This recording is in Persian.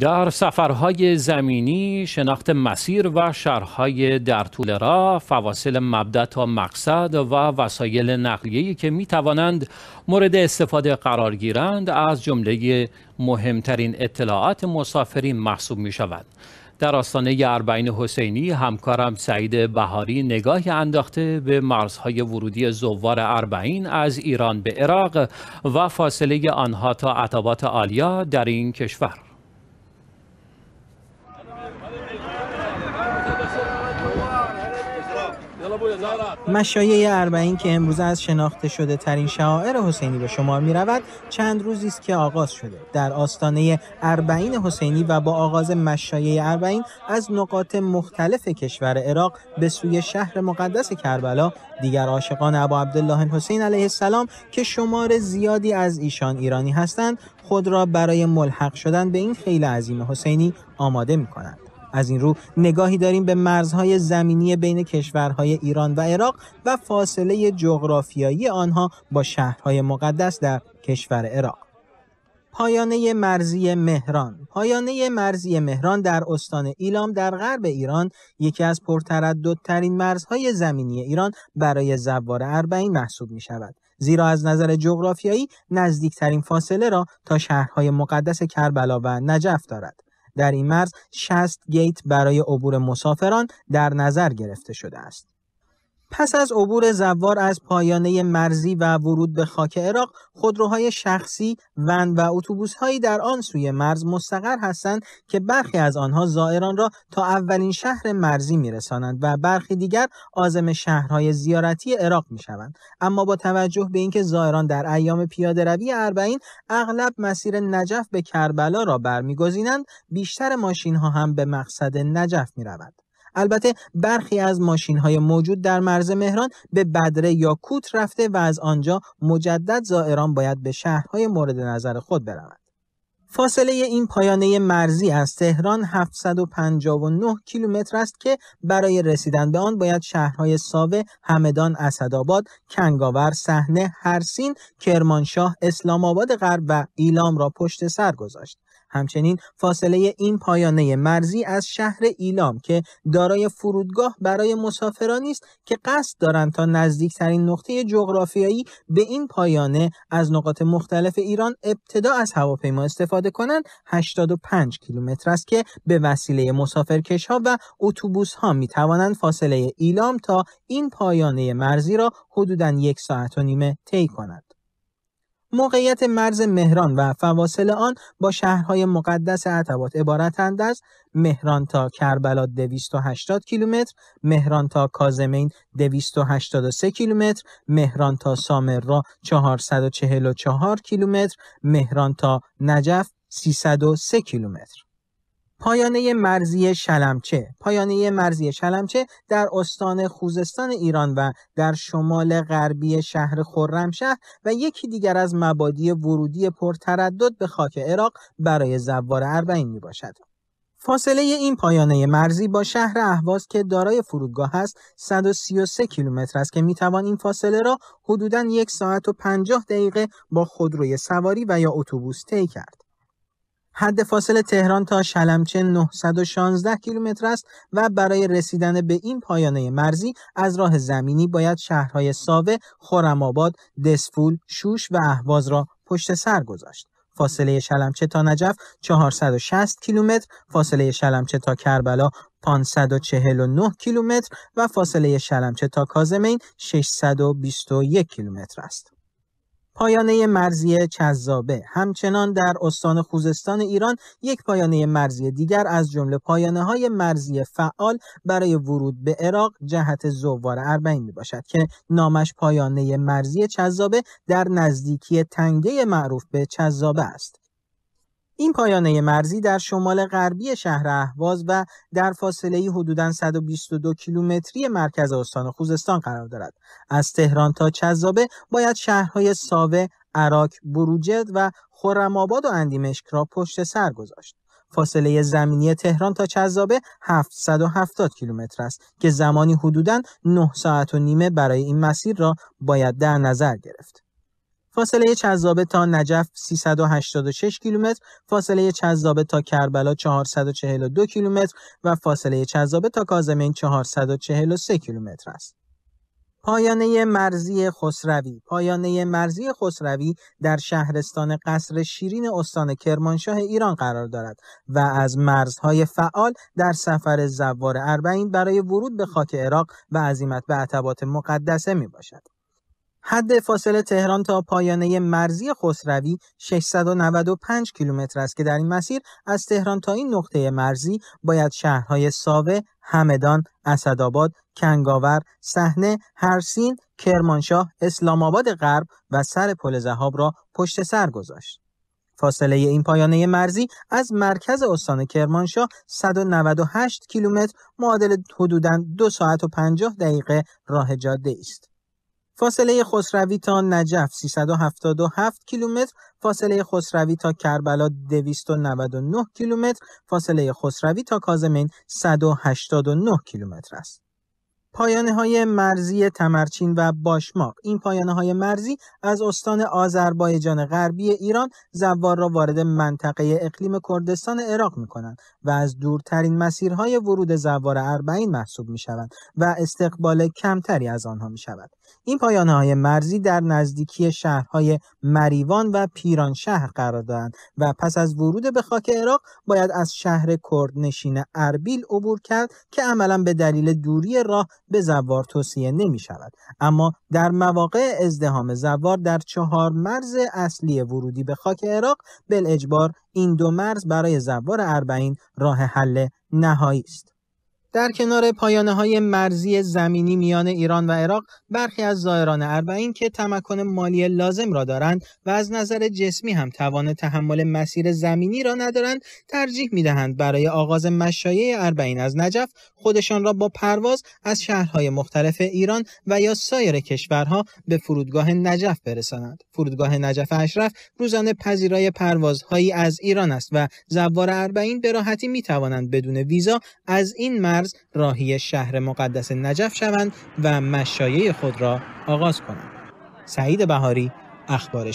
در سفرهای زمینی شناخت مسیر و شهرهای در طول راه فواصل مبدا تا مقصد و وسایل نقلیه‌ای که می توانند مورد استفاده قرار گیرند از جمله مهمترین اطلاعات مسافرین محسوب می شود. در آستانه اربعین حسینی همکارم سعید بهاری نگاهی انداخته به مرزهای ورودی زوار اربعین از ایران به عراق و فاصله آنها تا عطابات آلیا در این کشور مشایه اربعین که امروز از شناخته شده ترین شاعر حسینی به شمار می رود چند روزی است که آغاز شده در آستانه اربعین حسینی و با آغاز مشایه اربعین از نقاط مختلف کشور عراق به سوی شهر مقدس کربلا دیگر عاشقان ابا عبدالله حسین علیه السلام که شمار زیادی از ایشان ایرانی هستند خود را برای ملحق شدن به این خیل عظیم حسینی آماده می کنند. از این رو نگاهی داریم به مرزهای زمینی بین کشورهای ایران و عراق و فاصله جغرافیایی آنها با شهرهای مقدس در کشور عراق پایانه مرزی مهران پایانه مرزی مهران در استان ایلام در غرب ایران یکی از پرترددترین مرزهای زمینی ایران برای زوار اربعین محسوب می شود زیرا از نظر جغرافیایی نزدیکترین فاصله را تا شهرهای مقدس کربلا و نجف دارد در این مرز 60 گیت برای عبور مسافران در نظر گرفته شده است. پس از عبور زوار از پایانه مرزی و ورود به خاک عراق خودروهای شخصی ون و اتوبوس هایی در آن سوی مرز مستقر هستند که برخی از آنها زائران را تا اولین شهر مرزی میرسانند و برخی دیگر عازم شهرهای زیارتی عراق می‌شوند. اما با توجه به اینکه زائران در ایام پیاده روی اربعین اغلب مسیر نجف به کربلا را برمیگزینند بیشتر ماشین ها هم به مقصد نجف می‌روند. البته برخی از ماشین های موجود در مرز مهران به بدره یا کوت رفته و از آنجا مجدد زائران باید به شهرهای مورد نظر خود بروند. فاصله این پایانه مرزی از تهران 759 کیلومتر است که برای رسیدن به آن باید شهرهای ساوه، همدان، اسدآباد، کنگاور، صحنه، هرسین، کرمانشاه، اسلام آباد غرب و ایلام را پشت سر گذاشت. همچنین فاصله این پایانه مرزی از شهر ایلام که دارای فرودگاه برای مسافران است که قصد دارند تا نزدیکترین نقطه جغرافیایی به این پایانه از نقاط مختلف ایران ابتدا از هواپیما استفاده کنند 85 کیلومتر است که به وسیله مسافرکش ها و اتوبوس ها می توانند فاصله ایلام تا این پایانه مرزی را حدوداً یک ساعت و نیمه طی کنند. موقعیت مرز مهران و فواصل آن با شهرهای مقدس عتبات عبارتند از مهران تا کربلا 280 کیلومتر، مهران تا کازمین 283 کیلومتر، مهران تا سامر سامرا 444 کیلومتر، مهران تا نجف 303 کیلومتر. پایانه مرزی شلمچه پایانه مرزی شلمچه در استان خوزستان ایران و در شمال غربی شهر خرمشهر و یکی دیگر از مبادی ورودی پرتردد به خاک عراق برای زوار اربعین می باشد. فاصله این پایانه مرزی با شهر اهواز که دارای فرودگاه است 133 کیلومتر است که میتوان این فاصله را حدوداً یک ساعت و 50 دقیقه با خودروی سواری و یا اتوبوس طی کرد. حد فاصل تهران تا شلمچه 916 کیلومتر است و برای رسیدن به این پایانه مرزی از راه زمینی باید شهرهای ساوه، خرم‌آباد، دسفول، شوش و اهواز را پشت سر گذاشت. فاصله شلمچه تا نجف 460 کیلومتر، فاصله شلمچه تا کربلا 549 کیلومتر و فاصله شلمچه تا کازمین 621 کیلومتر است. پایانه مرزی چذابه همچنان در استان خوزستان ایران یک پایانه مرزی دیگر از جمله پایانه های مرزی فعال برای ورود به عراق جهت زوار اربعین می باشد که نامش پایانه مرزی چذابه در نزدیکی تنگه معروف به چذابه است. این پایانه مرزی در شمال غربی شهر اهواز و در فاصله حدوداً 122 کیلومتری مرکز استان خوزستان قرار دارد. از تهران تا چذابه باید شهرهای ساوه، عراک، بروجرد و خرم‌آباد و اندیمشک را پشت سر گذاشت. فاصله زمینی تهران تا چذابه 770 کیلومتر است که زمانی حدوداً 9 ساعت و نیمه برای این مسیر را باید در نظر گرفت. فاصله چذابه تا نجف 386 کیلومتر، فاصله چذابه تا کربلا 442 کیلومتر و فاصله چذابه تا کازمین 443 کیلومتر است. پایانه مرزی خسروی پایانه مرزی خسروی در شهرستان قصر شیرین استان کرمانشاه ایران قرار دارد و از مرزهای فعال در سفر زوار اربعین برای ورود به خاک عراق و عظیمت به عتبات مقدسه می باشد. حد فاصله تهران تا پایانه مرزی خسروی 695 کیلومتر است که در این مسیر از تهران تا این نقطه مرزی باید شهرهای ساوه، همدان، اسدآباد، کنگاور، صحنه، هرسین، کرمانشاه، اسلام آباد غرب و سر پل زهاب را پشت سر گذاشت. فاصله این پایانه مرزی از مرکز استان کرمانشاه 198 کیلومتر معادل حدوداً 2 ساعت و 50 دقیقه راه جاده است. فاصله خسروی تا نجف 377 کیلومتر، فاصله خسروی تا کربلا 299 کیلومتر، فاصله خسروی تا کازمین 189 کیلومتر است. پایانه های مرزی تمرچین و باشماق این پایانه های مرزی از استان آذربایجان غربی ایران زوار را وارد منطقه اقلیم کردستان عراق می کنند و از دورترین مسیرهای ورود زوار اربعین محسوب می شوند و استقبال کمتری از آنها می شود این پایانه های مرزی در نزدیکی شهرهای مریوان و پیران شهر قرار دارند و پس از ورود به خاک عراق باید از شهر کردنشین اربیل عبور کرد که عملا به دلیل دوری راه به زوار توصیه نمی شود اما در مواقع ازدهام زوار در چهار مرز اصلی ورودی به خاک عراق بل اجبار این دو مرز برای زوار اربعین راه حل نهایی است در کنار پایانه های مرزی زمینی میان ایران و عراق برخی از زائران اربعین که تمکن مالی لازم را دارند و از نظر جسمی هم توان تحمل مسیر زمینی را ندارند ترجیح می دهند برای آغاز مشایع اربعین از نجف خودشان را با پرواز از شهرهای مختلف ایران و یا سایر کشورها به فرودگاه نجف برسانند فرودگاه نجف اشرف روزانه پذیرای پروازهایی از ایران است و زوار اربعین به راحتی می توانند بدون ویزا از این مرز راهی شهر مقدس نجف شوند و مشایه خود را آغاز کنند. سعید بهاری اخبار